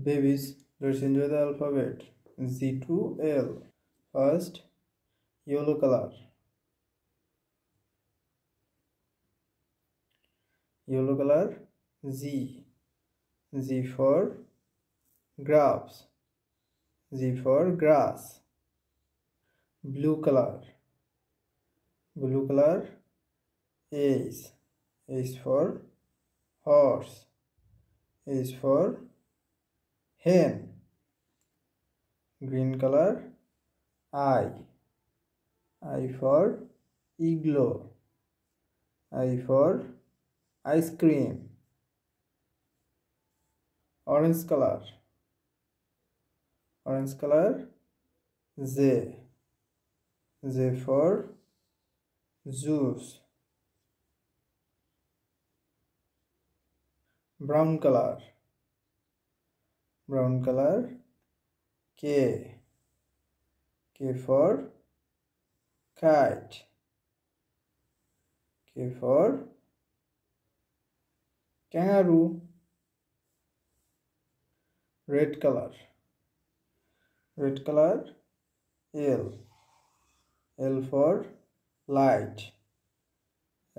Babies, let's enjoy the alphabet. Z2L. First, yellow color. Yellow color Z. Z for Grabs. Z for grass. Blue color. Blue color is. Is for horse. Is for hen green color eye eye for igloo eye for ice cream orange color orange color z z for juice brown color brown color K K for kite K for kangaroo red color red color L L for light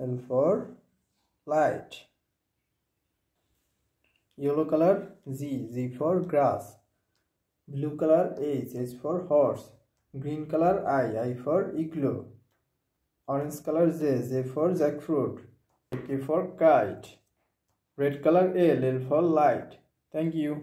L for light yellow color Z Z for grass blue color h h for horse green color i i for igloo orange color Z Z for jackfruit k for kite red color l l for light thank you